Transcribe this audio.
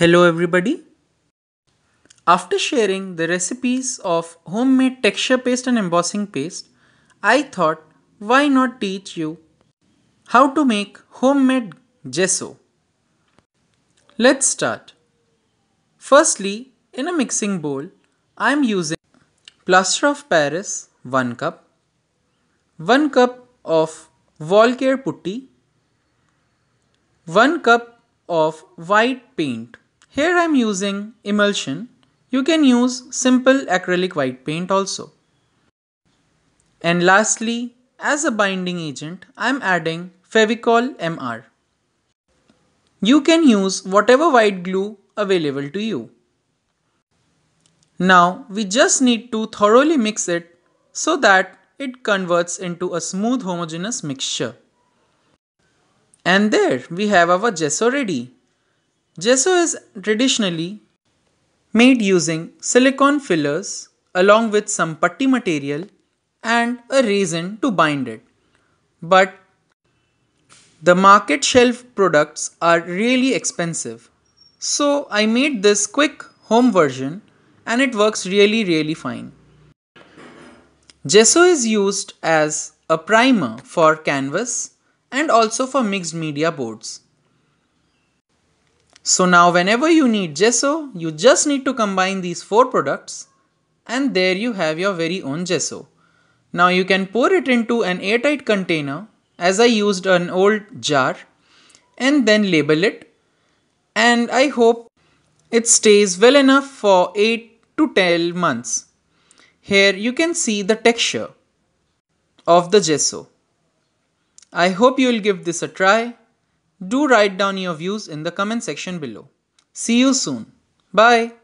Hello everybody. After sharing the recipes of homemade texture paste and embossing paste, I thought why not teach you how to make homemade gesso. Let's start. Firstly, in a mixing bowl, I am using plaster of Paris 1 cup, 1 cup of Volcare putty, 1 cup of white paint, here I am using emulsion. You can use simple acrylic white paint also. And lastly, as a binding agent, I am adding Fevicol MR. You can use whatever white glue available to you. Now we just need to thoroughly mix it so that it converts into a smooth homogeneous mixture. And there we have our gesso ready gesso is traditionally made using silicon fillers along with some putty material and a resin to bind it. But the market shelf products are really expensive. So I made this quick home version and it works really really fine. Gesso is used as a primer for canvas and also for mixed media boards. So now whenever you need gesso, you just need to combine these four products and there you have your very own gesso. Now you can pour it into an airtight container as I used an old jar and then label it and I hope it stays well enough for 8 to 10 months. Here you can see the texture of the gesso. I hope you will give this a try do write down your views in the comment section below. See you soon. Bye.